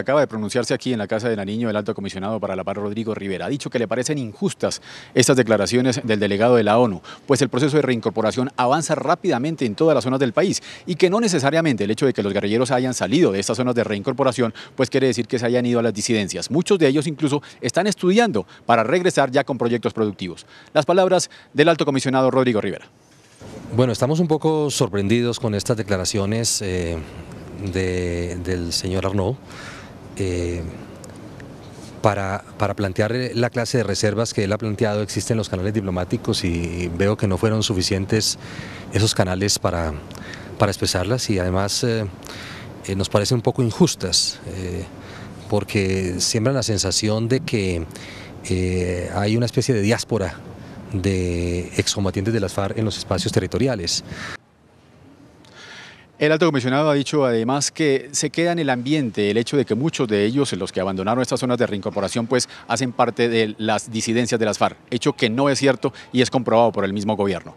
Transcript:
acaba de pronunciarse aquí en la Casa de Nariño el alto comisionado para la paz Rodrigo Rivera. Ha dicho que le parecen injustas estas declaraciones del delegado de la ONU, pues el proceso de reincorporación avanza rápidamente en todas las zonas del país y que no necesariamente el hecho de que los guerrilleros hayan salido de estas zonas de reincorporación, pues quiere decir que se hayan ido a las disidencias. Muchos de ellos incluso están estudiando para regresar ya con proyectos productivos. Las palabras del alto comisionado Rodrigo Rivera. Bueno, estamos un poco sorprendidos con estas declaraciones eh, del señor Arnaud. Eh, para, para, plantear eh, la clase de reservas que él ha planteado, existen los canales diplomáticos y veo que no fueron suficientes esos canales para, expresarlas y además eh, nos parecen un poco injustas porque siembran la sensación de que hay una especie de diáspora de excombatientes de las FARC en los espacios territoriales. El alto comisionado ha dicho además que se queda en el ambiente el hecho de que muchos de ellos, los que abandonaron estas zonas de reincorporación, pues hacen parte de las disidencias de las FARC, hecho que no es cierto y es comprobado por el mismo gobierno.